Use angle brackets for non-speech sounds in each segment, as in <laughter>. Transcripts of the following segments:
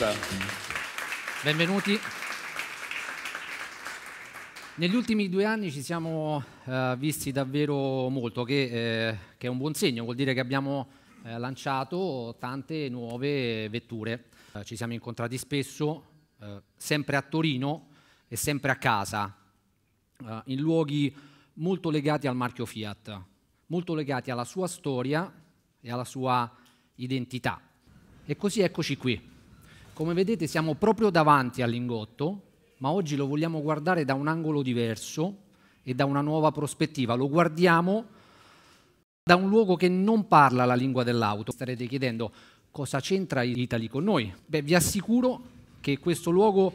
Benvenuta. Benvenuti. Negli ultimi due anni ci siamo eh, visti davvero molto, che, eh, che, è un buon segno, vuol dire che abbiamo eh, lanciato tante nuove vetture. Eh, ci siamo incontrati spesso, eh, sempre a Torino e sempre a casa, eh, in luoghi molto legati al marchio Fiat, molto legati alla sua storia e alla sua identità. E così eccoci qui, come vedete siamo proprio davanti all'ingotto, ma oggi lo vogliamo guardare da un angolo diverso e da una nuova prospettiva. Lo guardiamo da un luogo che non parla la lingua dell'auto. Starete chiedendo cosa c'entra Italy con noi? Beh, vi assicuro che questo luogo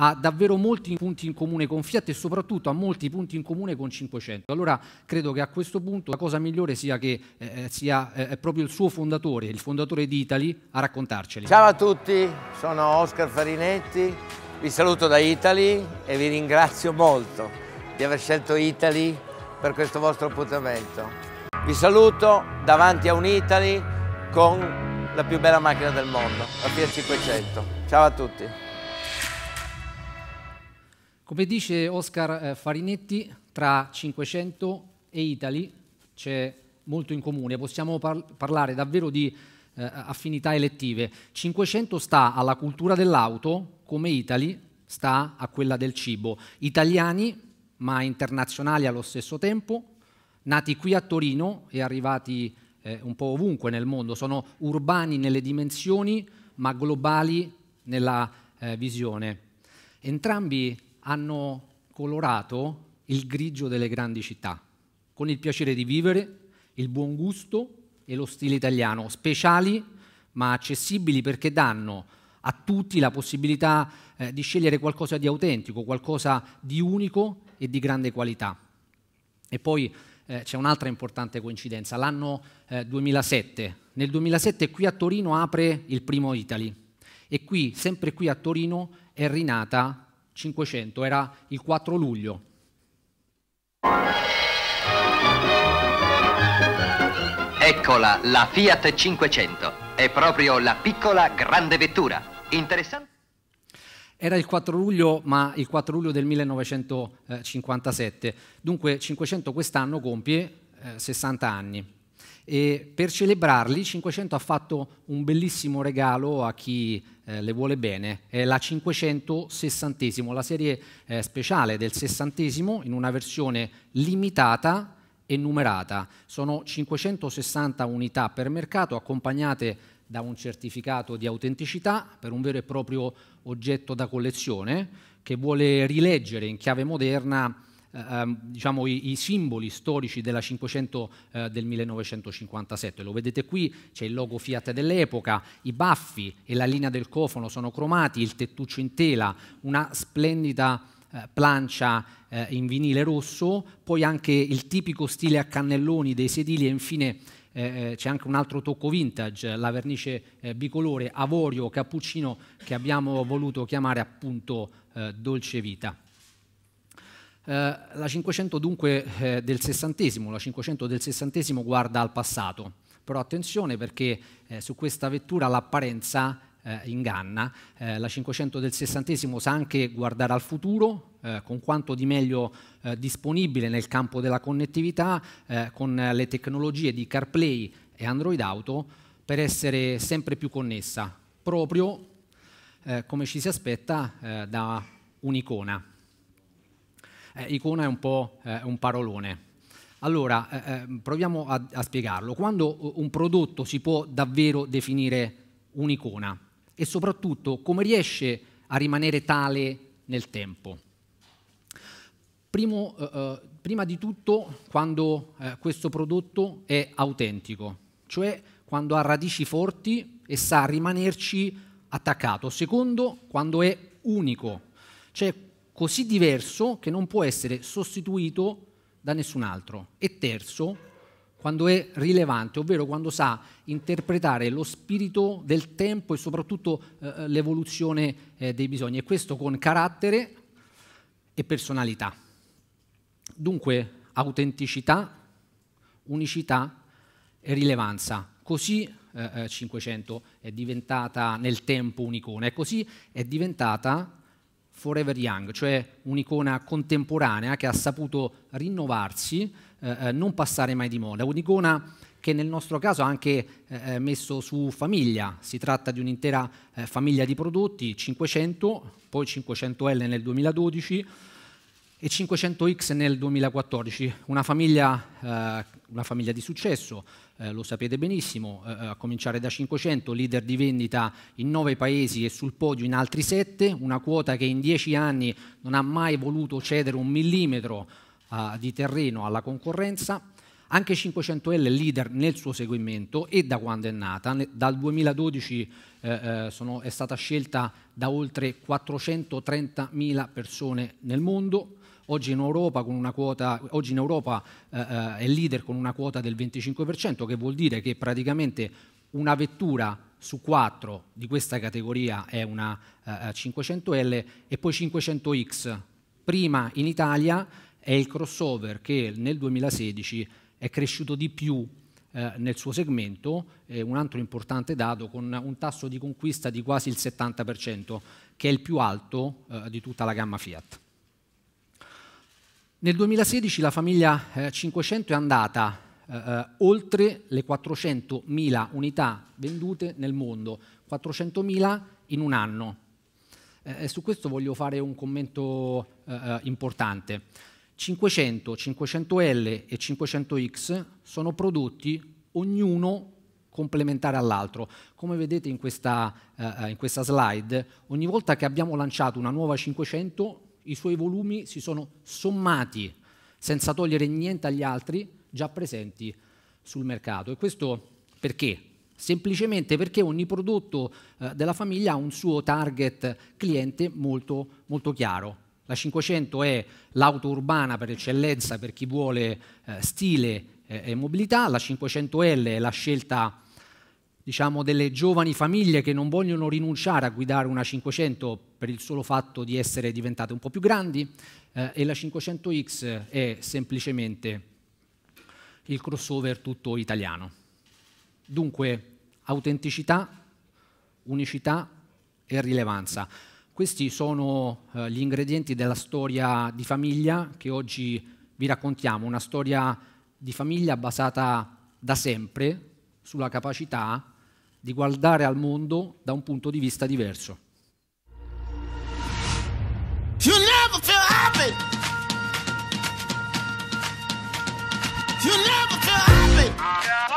ha davvero molti punti in comune con Fiat e soprattutto ha molti punti in comune con 500. Allora credo che a questo punto la cosa migliore sia che eh, eh sia eh, proprio il suo fondatore, il fondatore di Italy, a raccontarceli. Ciao a tutti, sono Oscar Farinetti, vi saluto da Italy e vi ringrazio molto di aver scelto Italy per questo vostro appuntamento. Vi saluto davanti a un Italy con la più bella macchina del mondo, la Fiat 500. Ciao a tutti. Come dice Oscar eh, Farinetti, tra 500 e Italy c'è molto in comune, possiamo par parlare davvero di eh, affinità elettive. 500 sta alla cultura dell'auto, come Italy sta a quella del cibo. Italiani, ma internazionali allo stesso tempo, nati qui a Torino e arrivati eh, un po' ovunque nel mondo, sono urbani nelle dimensioni, ma globali nella eh, visione. Entrambi hanno colorato il grigio delle grandi città, con il piacere di vivere, il buon gusto e lo stile italiano, speciali ma accessibili perché danno a tutti la possibilità eh, di scegliere qualcosa di autentico, qualcosa di unico e di grande qualità. E poi eh, c'è un'altra importante coincidenza, l'anno eh, 2007. Nel 2007 qui a Torino apre il primo Italy e qui, sempre qui a Torino, è rinata 500, era il 4 luglio. Eccola, la Fiat 500. È proprio la piccola grande vettura. Interessante. Era il 4 luglio, ma il 4 luglio del 1957. Dunque 500 quest'anno compie eh, 60 anni e per celebrarli 500 ha fatto un bellissimo regalo a chi eh, le vuole bene, è la 560esimo, la serie eh, speciale del 60 in una versione limitata e numerata. Sono 560 unità per mercato accompagnate da un certificato di autenticità per un vero e proprio oggetto da collezione che vuole rileggere in chiave moderna eh, ehm, diciamo, i, i, simboli storici della 500 eh, del 1957. Lo vedete qui, c'è il logo Fiat dell'epoca, i baffi e la linea del cofano sono cromati, il tettuccio in tela, una splendida eh, plancia eh, in vinile rosso, poi anche il tipico stile a cannelloni dei sedili e infine eh, eh c'è anche un altro tocco vintage, la vernice eh, bicolore avorio cappuccino che abbiamo voluto chiamare appunto eh, dolce vita. Eh, la 500 dunque eh, del sessantesimo, la 500 del sessantesimo guarda al passato, però attenzione perché eh, su questa vettura l'apparenza eh, inganna, eh, la 500 del sessantesimo sa anche guardare al futuro con quanto di meglio disponibile nel campo della connettività, con le tecnologie di CarPlay e Android Auto per essere sempre più connessa, proprio come ci si aspetta da un'icona eh, icona è un po' eh, un parolone. Allora, eh, eh, proviamo a, a spiegarlo. Quando eh, un prodotto si può davvero definire un'icona e soprattutto come riesce a rimanere tale nel tempo? Primo, eh, prima di tutto quando eh, questo prodotto è autentico, cioè quando ha radici forti e sa rimanerci attaccato. Secondo, quando è unico, cioè così diverso che non può essere sostituito da nessun altro. E terzo, quando è rilevante, ovvero quando sa interpretare lo spirito del tempo e soprattutto eh, eh l'evoluzione eh, dei bisogni, e questo con carattere e personalità. Dunque, autenticità, unicità e rilevanza. Così eh, 500 eh, è diventata nel tempo un'icona e così è diventata forever young, cioè un'icona contemporanea che ha saputo rinnovarsi, eh, eh, non passare mai di moda, un'icona che nel nostro caso ha anche eh, eh messo su famiglia, si tratta di un'intera eh, famiglia di prodotti, 500, poi 500L nel 2012, e 500X nel 2014. Una famiglia, eh, una famiglia di successo, eh, lo sapete benissimo, eh, eh a cominciare da 500, leader di vendita in 9 paesi e sul podio in altri 7, una quota che in 10 anni non ha mai voluto cedere un millimetro eh, di terreno alla concorrenza. Anche 500L è leader nel suo seguimento e da quando è nata. Dal 2012 eh, eh, sono, è stata scelta da oltre 430.000 persone nel mondo, Oggi in Europa, quota, oggi in Europa eh, eh, è leader con una quota del 25%, che vuol dire che praticamente una vettura su quattro di questa categoria è una eh, 500L eh, e poi 500X. Prima in Italia è il crossover che nel 2016 è cresciuto di più eh, nel suo segmento, è un altro importante dato con un tasso di conquista di quasi il 70%, che è il più alto eh, di tutta la gamma Fiat. Nel 2016 la famiglia 500 eh, è andata eh, eh oltre le 400.000 unità vendute nel mondo, 400.000 in un anno. Eh, eh, su questo voglio fare un commento importante. 500, 500L e 500X sono prodotti ognuno complementare all'altro. Come vedete in questa, in questa slide, ogni volta che abbiamo lanciato una nuova 500 i suoi volumi si sono sommati senza togliere niente agli altri già presenti sul mercato. E questo perché? Semplicemente perché ogni prodotto eh, della famiglia ha un suo target cliente molto, molto chiaro. La 500 è l'auto urbana per eccellenza per chi vuole eh, stile eh, e mobilità, la 500L è la scelta diciamo, delle giovani famiglie che non vogliono rinunciare a guidare una 500 per il solo fatto di essere diventate un po' più grandi eh, e la 500X è semplicemente il crossover tutto italiano. Dunque, autenticità, unicità e rilevanza. Questi sono eh, gli ingredienti della storia di famiglia che oggi vi raccontiamo, una storia di famiglia basata da sempre sulla capacità di guardare al mondo da un punto di vista diverso. You never feel happy. You never feel happy.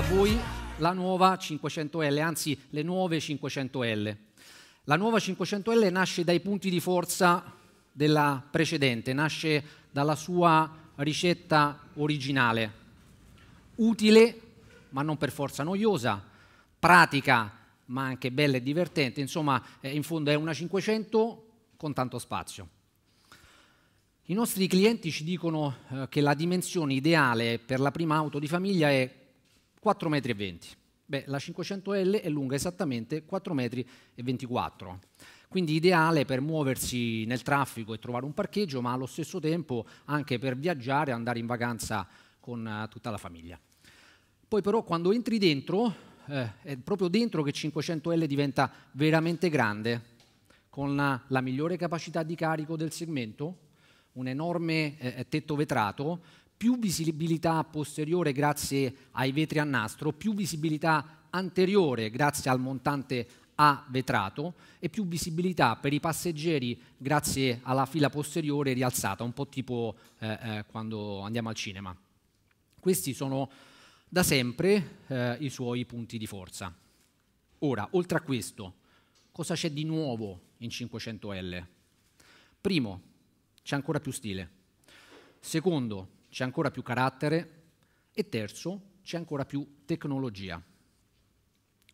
a voi la nuova 500L, anzi le nuove 500L. La nuova 500L nasce dai punti di forza della precedente, nasce dalla sua ricetta originale, utile ma non per forza noiosa, pratica ma anche bella e divertente, insomma eh, in fondo è una 500 con tanto spazio. I nostri clienti ci dicono eh, che la dimensione ideale per la prima auto di famiglia è 4,20 m. Beh, la 500L è lunga esattamente 4,24 m. Quindi ideale per muoversi nel traffico e trovare un parcheggio, ma allo stesso tempo anche per viaggiare e andare in vacanza con eh, tutta la famiglia. Poi però quando entri dentro, eh, è proprio dentro che 500L diventa veramente grande, con la, la migliore capacità di carico del segmento, un enorme eh, tetto vetrato, più visibilità posteriore grazie ai vetri a nastro, più visibilità anteriore grazie al montante a vetrato e più visibilità per i passeggeri grazie alla fila posteriore rialzata, un po' tipo eh, eh, quando andiamo al cinema. Questi sono da sempre eh, i suoi punti di forza. Ora, oltre a questo, cosa c'è di nuovo in 500L? Primo, c'è ancora più stile. Secondo, c'è ancora più carattere e terzo, c'è ancora più tecnologia.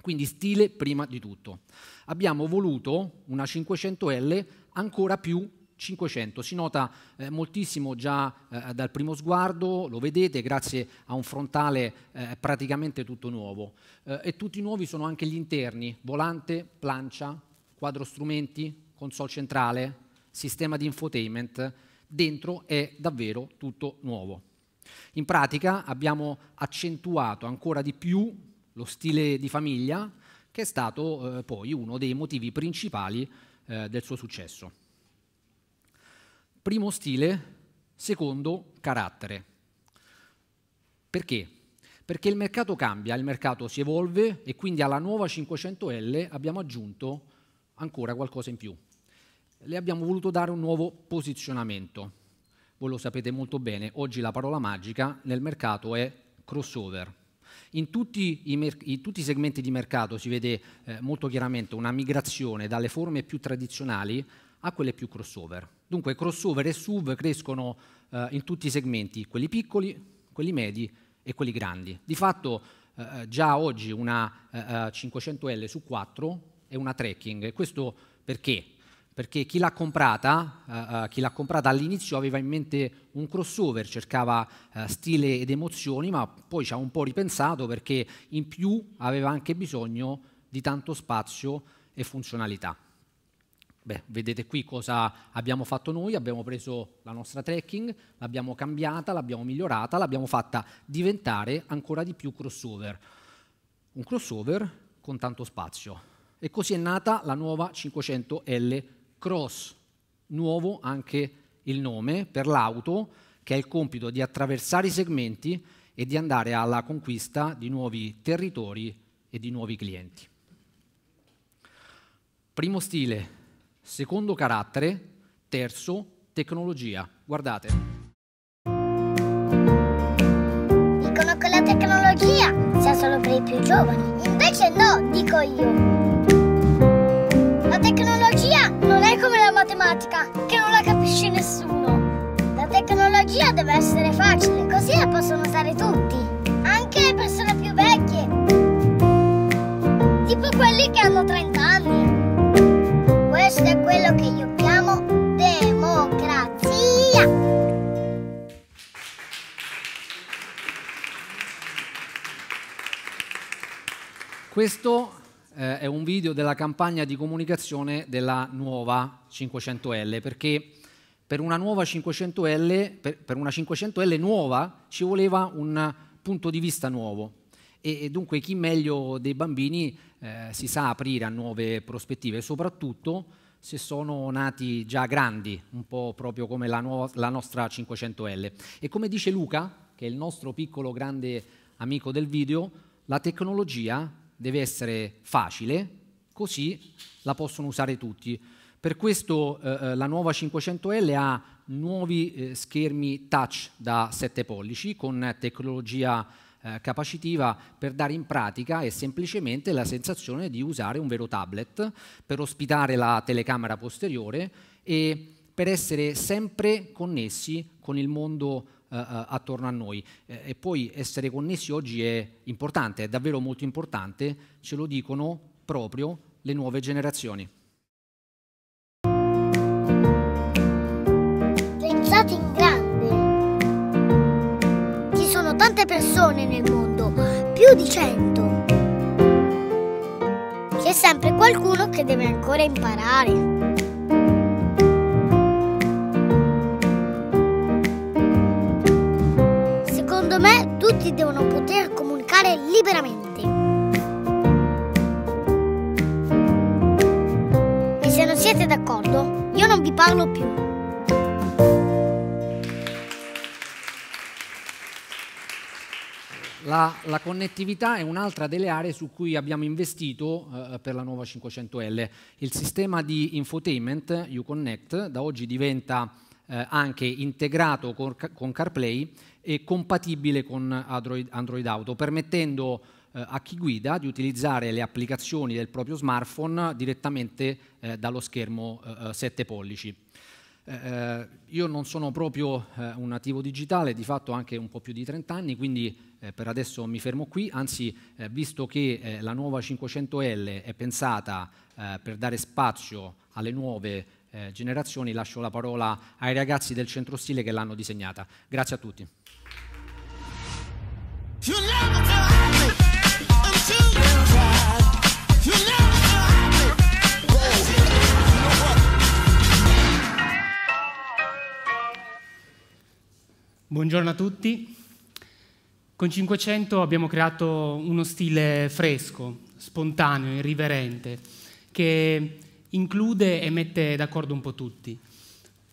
Quindi stile prima di tutto. Abbiamo voluto una 500L ancora più 500. Si nota eh, moltissimo già eh, dal primo sguardo, lo vedete, grazie a un frontale eh, praticamente tutto nuovo. Eh, e tutti nuovi sono anche gli interni, volante, plancia, quadro strumenti, console centrale, sistema di infotainment, dentro è davvero tutto nuovo. In pratica abbiamo accentuato ancora di più lo stile di famiglia, che è stato eh, poi uno dei motivi principali eh, del suo successo. Primo stile, secondo carattere. Perché? Perché il mercato cambia, il mercato si evolve e quindi alla nuova 500L abbiamo aggiunto ancora qualcosa in più, le abbiamo voluto dare un nuovo posizionamento. Voi lo sapete molto bene, oggi la parola magica nel mercato è crossover. In tutti i, in tutti i segmenti di mercato si vede eh, molto chiaramente una migrazione dalle forme più tradizionali a quelle più crossover. Dunque crossover e SUV crescono eh, in tutti i segmenti, quelli piccoli, quelli medi e quelli grandi. Di fatto eh, eh già oggi una 500L eh, eh, su 4 è una trekking. Questo perché? perché chi l'ha comprata, uh, chi l'ha comprata all'inizio aveva in mente un crossover, cercava uh, stile ed emozioni, ma poi ci ha un po' ripensato perché in più aveva anche bisogno di tanto spazio e funzionalità. Beh, vedete qui cosa abbiamo fatto noi, abbiamo preso la nostra tracking, l'abbiamo cambiata, l'abbiamo migliorata, l'abbiamo fatta diventare ancora di più crossover. Un crossover con tanto spazio. E così è nata la nuova 500L cross, nuovo anche il nome per l'auto, che ha il compito di attraversare i segmenti e di andare alla conquista di nuovi territori e di nuovi clienti. Primo stile, secondo carattere, terzo tecnologia. Guardate. Dicono che la tecnologia sia solo per i più giovani, invece no, dico io. matematica che non la capisce nessuno. La tecnologia deve essere facile, così la possono usare tutti, anche le persone più vecchie, tipo quelli che hanno 30 anni. Questo è quello che io chiamo democrazia. Questo eh, è un video della campagna di comunicazione della nuova 500L, perché per una nuova 500L, per, per una 500L nuova ci voleva un punto di vista nuovo. E, e dunque chi meglio dei bambini eh, si sa aprire a nuove prospettive, soprattutto se sono nati già grandi, un po' proprio come la, nuova, la nostra 500L. E come dice Luca, che è il nostro piccolo grande amico del video, la tecnologia deve essere facile, così la possono usare tutti. Per questo eh, eh la nuova 500L ha nuovi eh, schermi touch da 7 pollici con tecnologia eh, capacitiva per dare in pratica e semplicemente la sensazione di usare un vero tablet per ospitare la telecamera posteriore e per essere sempre connessi con il mondo eh, eh, attorno a noi. Eh, e poi essere connessi oggi è importante, è davvero molto importante, ce lo dicono proprio le nuove generazioni. Pensate in grande. Ci sono tante persone nel mondo, più di cento. C'è sempre qualcuno che deve ancora imparare. tutti devono poter comunicare liberamente. E se non siete d'accordo, io non vi parlo più. La, la connettività è un'altra delle aree su cui abbiamo investito eh, per la nuova 500L. Il sistema di infotainment, UConnect, da oggi diventa eh, anche integrato con, con CarPlay e compatibile con Android, Android Auto, permettendo eh, a chi guida di utilizzare le applicazioni del proprio smartphone direttamente eh, dallo schermo eh, 7 eh, pollici. Eh, eh, io non sono proprio un nativo digitale, di fatto anche un po' più di 30 anni, quindi per adesso mi fermo qui, anzi visto che la nuova 500L è pensata per dare spazio alle nuove generazioni, lascio la parola ai ragazzi del centro stile che l'hanno disegnata. Grazie a tutti. Buongiorno a tutti. Con 500 abbiamo creato uno stile fresco, spontaneo, irriverente, che include e mette d'accordo un po' tutti.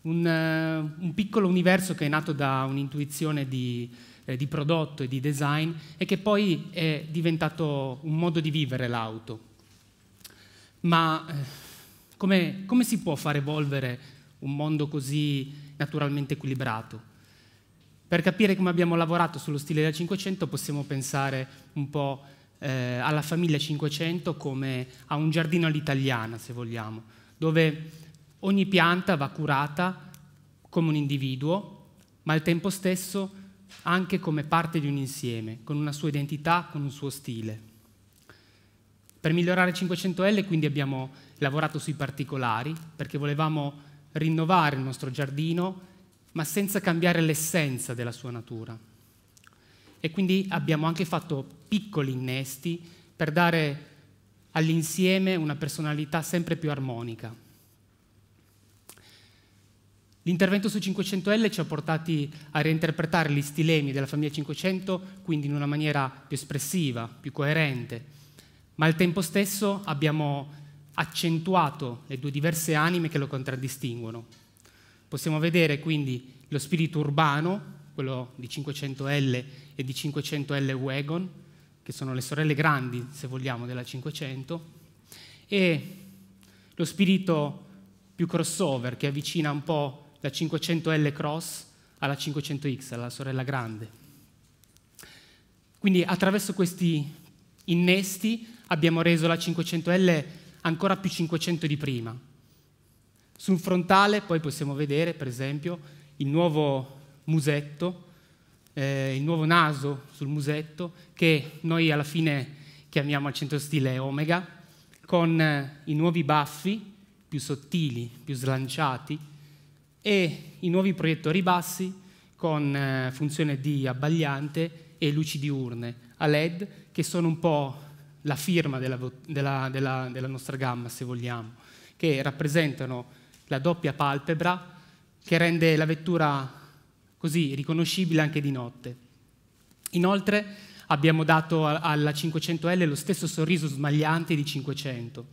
Un, eh, un piccolo universo che è nato da un'intuizione di, eh, di, prodotto e di design e che poi è diventato un modo di vivere l'auto. Ma eh, come, come si può far evolvere un mondo così naturalmente equilibrato? Per capire come abbiamo lavorato sullo stile del 500 possiamo pensare un po' eh, alla famiglia 500 come a un giardino all'italiana, se vogliamo, dove ogni pianta va curata come un individuo, ma al tempo stesso anche come parte di un insieme, con una sua identità, con un suo stile. Per migliorare 500L quindi abbiamo lavorato sui particolari, perché volevamo rinnovare il nostro giardino ma senza cambiare l'essenza della sua natura. E quindi abbiamo anche fatto piccoli innesti per dare all'insieme una personalità sempre più armonica. L'intervento su 500L ci ha portati a reinterpretare gli stilemi della famiglia 500, quindi in una maniera più espressiva, più coerente, ma al tempo stesso abbiamo accentuato le due diverse anime che lo contraddistinguono, Possiamo vedere quindi lo spirito urbano, quello di 500L e di 500L Wagon, che sono le sorelle grandi, se vogliamo, della 500, e lo spirito più crossover, che avvicina un po' la 500L Cross alla 500X, alla sorella grande. Quindi attraverso questi innesti abbiamo reso la 500L ancora più 500 di prima, sul frontale poi possiamo vedere, per esempio, il nuovo musetto, eh, il nuovo naso sul musetto, che noi alla fine chiamiamo al centro stile Omega, con eh, i nuovi baffi più sottili, più slanciati, e i nuovi proiettori bassi con eh, funzione di abbagliante e luci diurne a LED, che sono un po' la firma della, della, della, della nostra gamma, se vogliamo, che rappresentano la doppia palpebra che rende la vettura così riconoscibile anche di notte. Inoltre abbiamo dato alla 500L lo stesso sorriso smagliante di 500,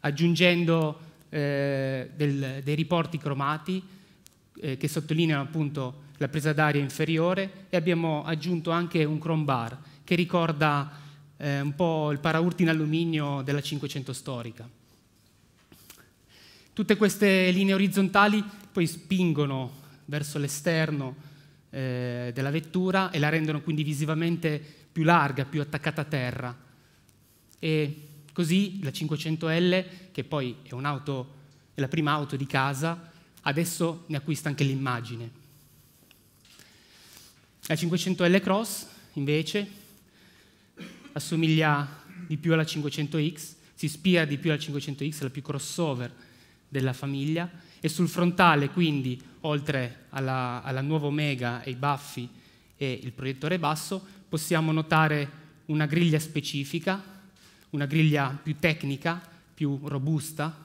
aggiungendo eh, del, dei riporti cromati eh, che sottolineano appunto la presa d'aria inferiore e abbiamo aggiunto anche un chrome bar che ricorda eh, un po' il paraurti in alluminio della 500 storica. Tutte queste linee orizzontali poi spingono verso l'esterno eh, della vettura e la rendono quindi visivamente più larga, più attaccata a terra. E così la 500L, che poi è, è la prima auto di casa, adesso ne acquista anche l'immagine. La 500L Cross, invece, assomiglia di più alla 500X, si ispira di più alla 500X, è la più crossover della famiglia e sul frontale quindi, oltre alla, alla nuova Omega e i baffi e il proiettore basso, possiamo notare una griglia specifica, una griglia più tecnica, più robusta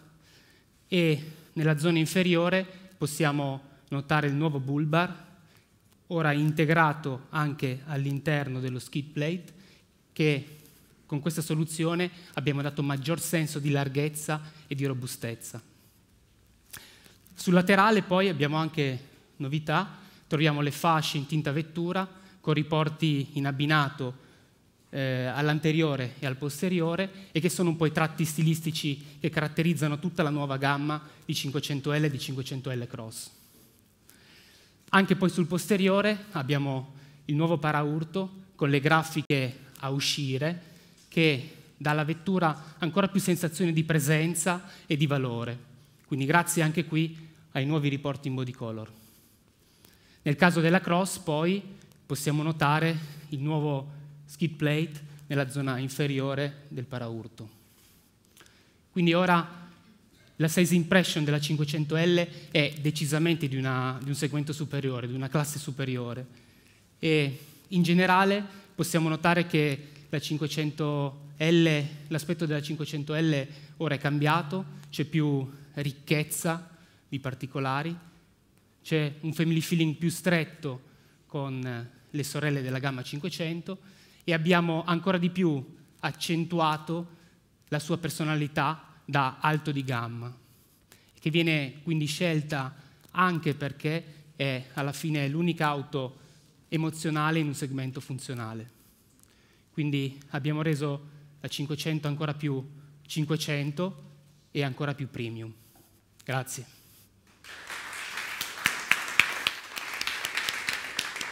e nella zona inferiore possiamo notare il nuovo bull ora integrato anche all'interno dello skid plate, che con questa soluzione abbiamo dato maggior senso di larghezza e di robustezza. Sul laterale poi abbiamo anche novità, troviamo le fasce in tinta vettura con riporti in abbinato eh, all'anteriore e al posteriore e che sono un po' i tratti stilistici che caratterizzano tutta la nuova gamma di 500L e di 500L Cross. Anche poi sul posteriore abbiamo il nuovo paraurto con le grafiche a uscire che dà alla vettura ancora più sensazione di presenza e di valore. Quindi grazie anche qui ai nuovi riporti in body color. Nel caso della cross, poi, possiamo notare il nuovo skid plate nella zona inferiore del paraurto. Quindi ora la size impression della 500L è decisamente di, una, di un segmento superiore, di una classe superiore. E in generale possiamo notare che la 500 l'aspetto della 500L ora è cambiato, c'è più ricchezza, di particolari, c'è un family feeling più stretto con eh, le sorelle della gamma 500 e abbiamo ancora di più accentuato la sua personalità da alto di gamma, che viene quindi scelta anche perché è alla fine l'unica auto emozionale in un segmento funzionale. Quindi abbiamo reso la 500 ancora più 500 e ancora più premium. Grazie.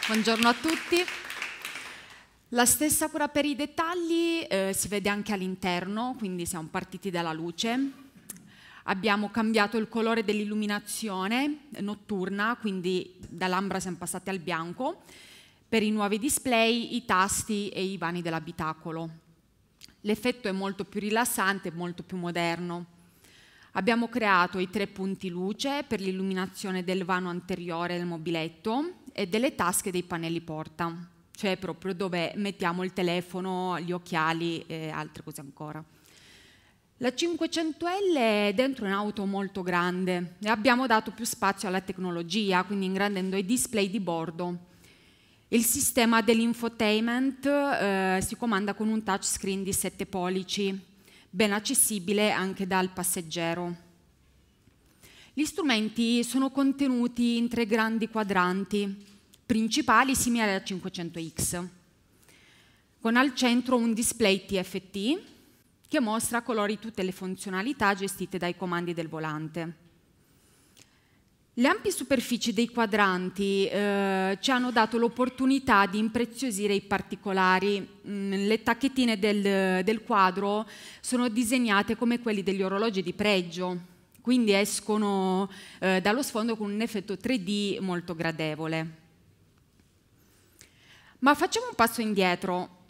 Buongiorno a tutti. La stessa cura per i dettagli eh, si vede anche all'interno, quindi siamo partiti dalla luce. Abbiamo cambiato il colore dell'illuminazione notturna, quindi dall'ambra siamo passati al bianco. Per i nuovi display, i tasti e i vani dell'abitacolo. L'effetto è molto più rilassante e molto più moderno. Abbiamo creato i tre punti luce per l'illuminazione del vano anteriore del mobiletto e delle tasche dei pannelli porta, cioè proprio dove mettiamo il telefono, gli occhiali e altre cose ancora. La 500L è dentro un'auto molto grande e abbiamo dato più spazio alla tecnologia, quindi ingrandendo i display di bordo. Il sistema dell'infotainment eh, si comanda con un touchscreen di 7 pollici ben accessibile anche dal passeggero. Gli strumenti sono contenuti in tre grandi quadranti principali simili alla 500X, con al centro un display TFT che mostra a colori tutte le funzionalità gestite dai comandi del volante. Le ampie superfici dei quadranti eh, ci hanno dato l'opportunità di impreziosire i particolari. Mm, le tacchettine del, del, quadro sono disegnate come quelli degli orologi di pregio, quindi escono eh, dallo sfondo con un effetto 3D molto gradevole. Ma facciamo un passo indietro.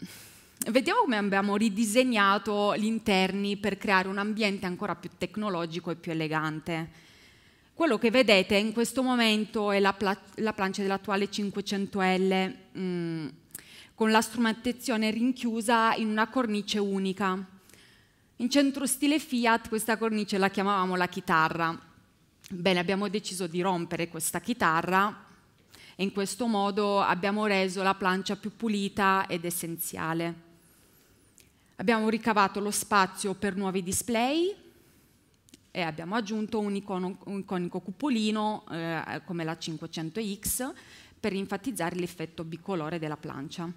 Vediamo come abbiamo ridisegnato gli interni per creare un ambiente ancora più tecnologico e più elegante. Quello che vedete in questo momento è la, pla la plancia dell'attuale 500L mh, mm, con la strumentazione rinchiusa in una cornice unica. In centro stile Fiat questa cornice la chiamavamo la chitarra. Bene, abbiamo deciso di rompere questa chitarra e in questo modo abbiamo reso la plancia più pulita ed essenziale. Abbiamo ricavato lo spazio per nuovi display, e abbiamo aggiunto un, icono, un iconico cupolino eh, come la 500X per enfatizzare l'effetto bicolore della plancia.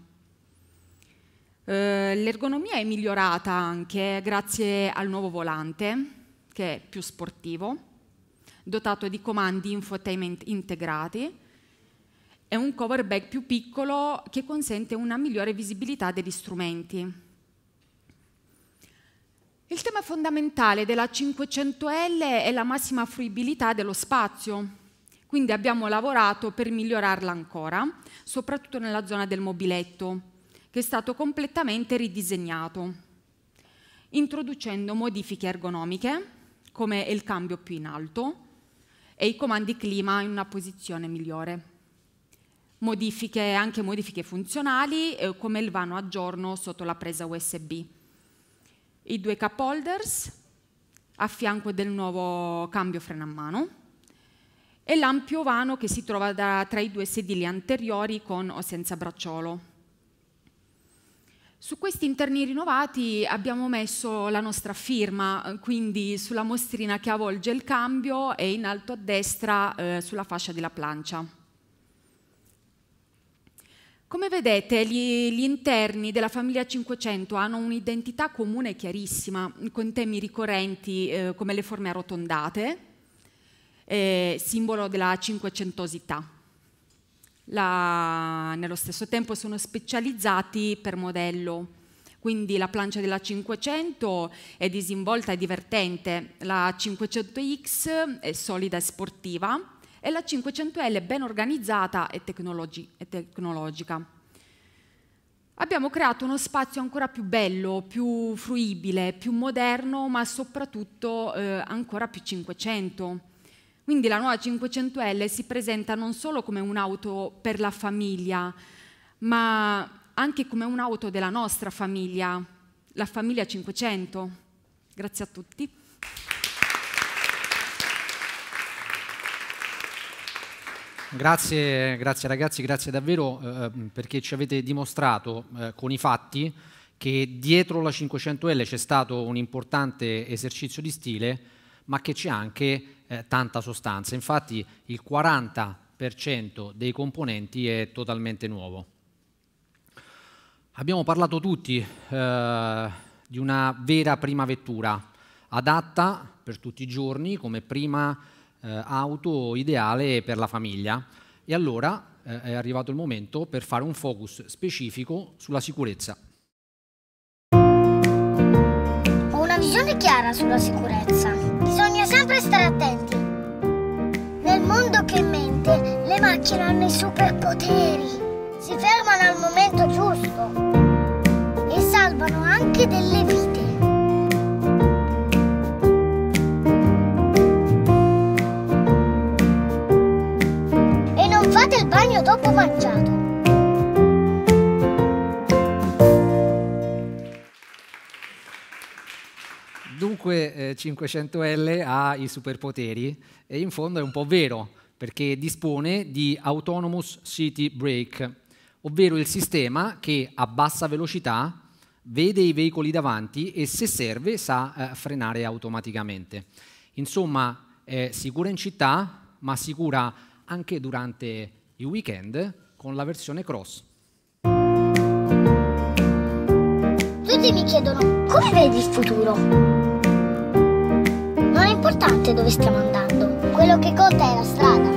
Eh, L'ergonomia è migliorata anche grazie al nuovo volante, che è più sportivo, dotato di comandi infotainment integrati, e un cover bag più piccolo che consente una migliore visibilità degli strumenti. Il tema fondamentale della 500L è la massima fruibilità dello spazio, quindi abbiamo lavorato per migliorarla ancora, soprattutto nella zona del mobiletto, che è stato completamente ridisegnato, introducendo modifiche ergonomiche, come il cambio più in alto, e i comandi clima in una posizione migliore. Modifiche, anche modifiche funzionali, eh, come il vano aggiorno sotto la presa USB i due cup holders a fianco del nuovo cambio freno a mano e l'ampio vano che si trova da, tra i due sedili anteriori con o senza bracciolo. Su questi interni rinnovati abbiamo messo la nostra firma, quindi sulla mostrina che avvolge il cambio e in alto a destra eh, sulla fascia della plancia. Come vedete, gli, gli, interni della famiglia 500 hanno un'identità comune chiarissima, con temi ricorrenti eh, come le forme arrotondate, eh, simbolo della cinquecentosità. La, nello stesso tempo sono specializzati per modello, quindi la plancia della 500 è disinvolta e divertente, la 500X è solida e sportiva, e la 500L ben organizzata e, tecnologi e tecnologica. Abbiamo creato uno spazio ancora più bello, più fruibile, più moderno, ma soprattutto eh, ancora più 500. Quindi la nuova 500L si presenta non solo come un'auto per la famiglia, ma anche come un'auto della nostra famiglia, la famiglia 500. Grazie a tutti. Grazie, grazie ragazzi, grazie davvero eh, ehm, perché ci avete dimostrato eh, con i fatti che dietro la 500L c'è stato un importante esercizio di stile, ma che c'è anche eh, tanta sostanza. Infatti il 40% dei componenti è totalmente nuovo. Abbiamo parlato tutti eh, di una vera prima vettura, adatta per tutti i giorni come prima eh, auto ideale per la famiglia e allora eh, è arrivato il momento per fare un focus specifico sulla sicurezza. Ho una visione chiara sulla sicurezza. Bisogna sempre stare attenti. Nel mondo che mente, le macchine hanno i superpoteri. Si fermano al momento giusto e salvano anche delle vite. dopo mangiato. Dunque eh, 500L ha i superpoteri e in fondo è un po' vero perché dispone di Autonomous City Brake, ovvero il sistema che a bassa velocità vede i veicoli davanti e se serve sa eh, frenare automaticamente. Insomma, è sicura in città, ma sicura anche durante i weekend con la versione cross. Tutti mi chiedono come vedi il futuro? Non è importante dove stiamo andando, quello che conta è la strada.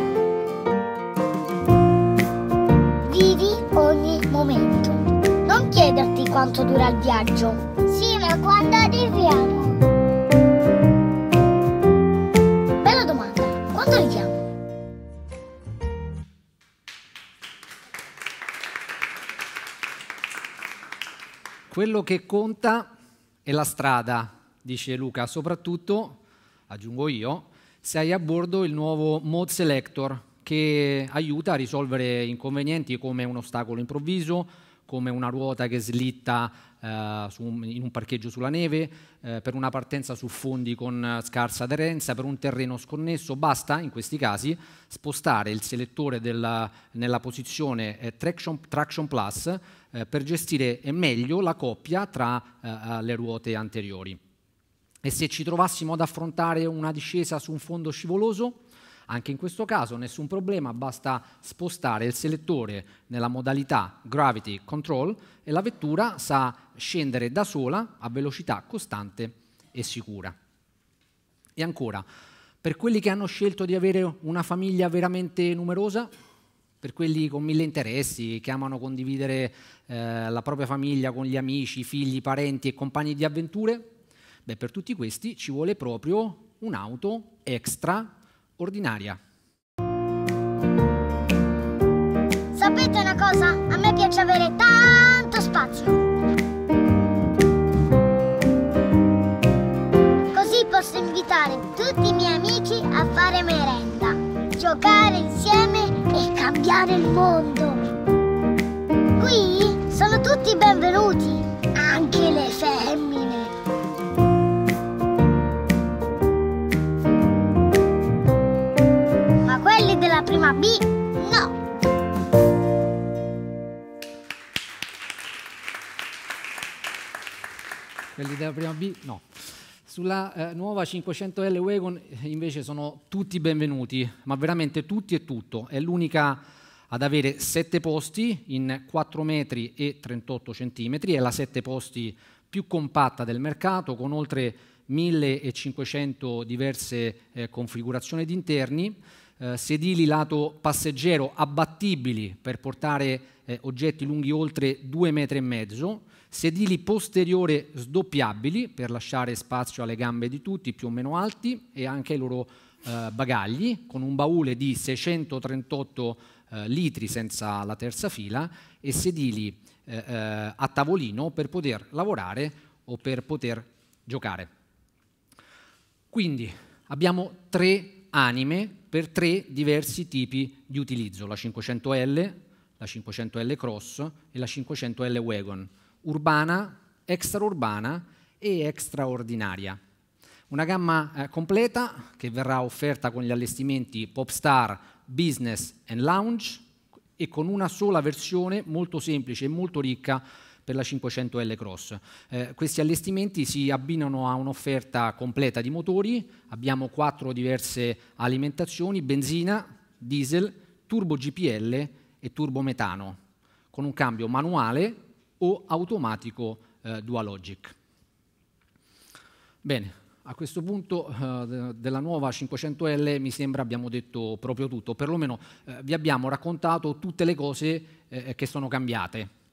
Vivi ogni momento. Non chiederti quanto dura il viaggio. Sì, ma quando arriviamo? Quello che conta è la strada, dice Luca, soprattutto, aggiungo io, se hai a bordo il nuovo Mode Selector che aiuta a risolvere inconvenienti come un ostacolo improvviso, come una ruota che slitta eh, su un, in un parcheggio sulla neve, eh, per una partenza su fondi con eh, scarsa aderenza, per un terreno sconnesso, basta in questi casi spostare il selettore della, nella posizione eh, traction, traction, Plus per gestire meglio la coppia tra le ruote anteriori. E se ci trovassimo ad affrontare una discesa su un fondo scivoloso, anche in questo caso nessun problema, basta spostare il selettore nella modalità Gravity Control e la vettura sa scendere da sola a velocità costante e sicura. E ancora, per quelli che hanno scelto di avere una famiglia veramente numerosa, per quelli con mille interessi, che amano condividere eh, la propria famiglia con gli amici, figli, parenti e compagni di avventure, beh, per tutti questi ci vuole proprio un'auto extra ordinaria. Sapete una cosa? A me piace avere tanto spazio. Così posso invitare tutti i miei amici a fare merenda, giocare insieme e cambiare il mondo. Qui sono tutti benvenuti, anche le femmine. B. No. Quelli della prima B? No. Sulla eh, nuova 500L Wagon eh, invece sono tutti benvenuti, ma veramente tutti e tutto. È l'unica ad avere 7 posti in 4 metri e 38 centimetri, è la 7 posti più compatta del mercato con oltre 1500 diverse eh, configurazioni di interni eh, sedili lato passeggero abbattibili per portare eh, oggetti lunghi oltre 2,5 metri sedili posteriore sdoppiabili per lasciare spazio alle gambe di tutti più o meno alti e anche ai loro eh, bagagli, con un baule di 638 eh, litri senza la terza fila e sedili eh, eh, a tavolino per poter lavorare o per poter giocare. Quindi abbiamo tre anime per tre diversi tipi di utilizzo, la 500L, la 500L Cross e la 500L Wagon, urbana, extraurbana e extraordinaria. Una gamma eh, completa che verrà offerta con gli allestimenti Popstar, Business and Lounge e con una sola versione molto semplice e molto ricca per la 500L Cross. Eh, questi allestimenti si abbinano a un'offerta completa di motori, abbiamo quattro diverse alimentazioni, benzina, diesel, turbo GPL e turbo metano, con un cambio manuale o automatico eh, dual logic. Bene, a questo punto eh, della nuova 500L mi sembra abbiamo detto proprio tutto, perlomeno eh, vi abbiamo raccontato tutte le cose eh, che sono cambiate.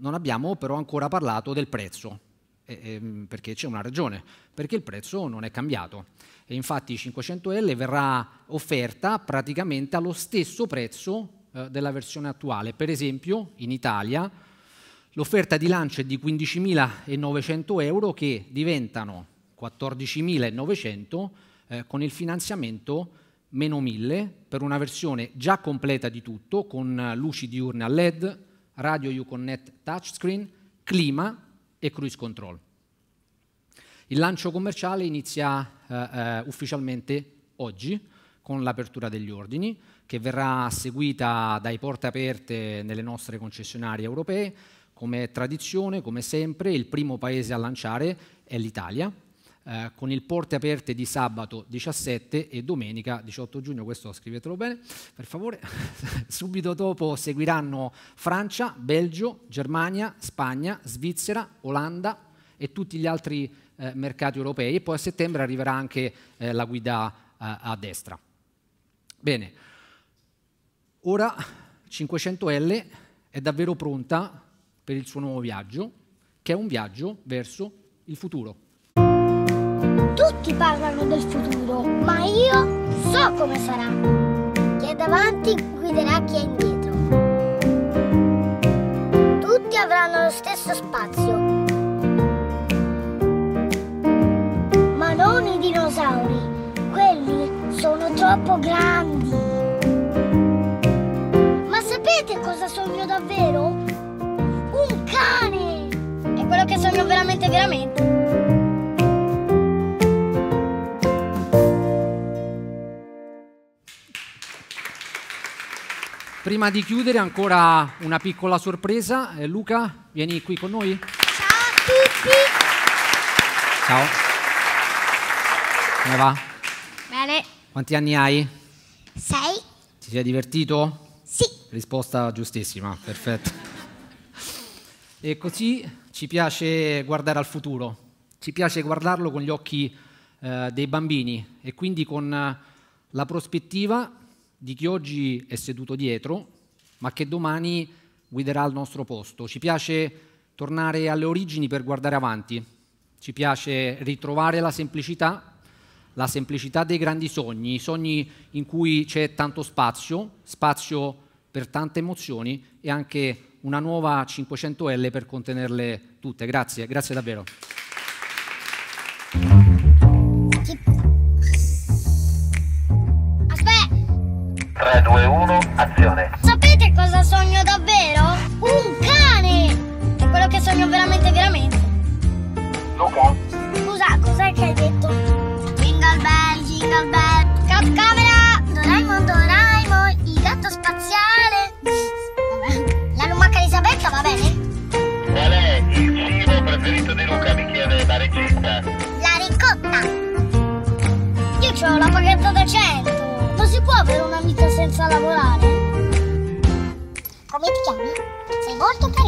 Non abbiamo però ancora parlato del prezzo, ehm, perché c'è una ragione, perché il prezzo non è cambiato. E infatti 500L verrà offerta praticamente allo stesso prezzo eh, della versione attuale. Per esempio in Italia l'offerta di lancio è di 15.900 euro che diventano 14.900 eh, con il finanziamento meno 1.000 per una versione già completa di tutto con luci diurne a LED, Radio Uconnect touchscreen, clima e cruise control. Il lancio commerciale inizia eh, eh, ufficialmente oggi con l'apertura degli ordini che verrà seguita dai porte aperte nelle nostre concessionarie europee. Come tradizione, come sempre, il primo paese a lanciare è l'Italia eh, con il porte aperte di sabato 17 e domenica 18 giugno, questo scrivetelo bene per favore, <laughs> subito dopo seguiranno Francia, Belgio, Germania, Spagna, Svizzera, Olanda e tutti gli altri eh, mercati europei e poi a settembre arriverà anche eh, la guida eh, a destra. Bene, ora 500L è davvero pronta per il suo nuovo viaggio, che è un viaggio verso il futuro. Tutti parlano del futuro, ma io so come sarà. Chi è davanti guiderà chi è indietro. Tutti avranno lo stesso spazio. Ma non i dinosauri, quelli sono troppo grandi. Ma sapete cosa sogno davvero? Un cane! È quello che sogno veramente, veramente. Prima di chiudere ancora una piccola sorpresa. Eh, Luca, vieni qui con noi. Ciao a tutti. Ciao. Come va? Bene. Quanti anni hai? Sei. Ti sei divertito? Sì. Risposta giustissima, perfetto. E così ci piace guardare al futuro, ci piace guardarlo con gli occhi eh, dei bambini e quindi con eh, la prospettiva di chi oggi è seduto dietro, ma che domani guiderà il nostro posto. Ci piace tornare alle origini per guardare avanti, ci piace ritrovare la semplicità, la semplicità dei grandi sogni, sogni in cui c'è tanto spazio, spazio per tante emozioni e anche una nuova 500L per contenerle tutte. Grazie, grazie davvero. situazione. Sapete cosa sogno davvero? Un cane! È quello che sogno veramente, veramente. Luca? Scusa, cos'è che hai detto? Jingle bell, jingle bell. Cap camera! Doraemon, Doraemon, il gatto spaziale. La lumaca Elisabetta va bene? Qual è il cibo preferito di Luca? Mi chiede la ricetta. La ricotta! Io ho la paghetta da cento. Non si può avere una un'amica senza lavorare! otro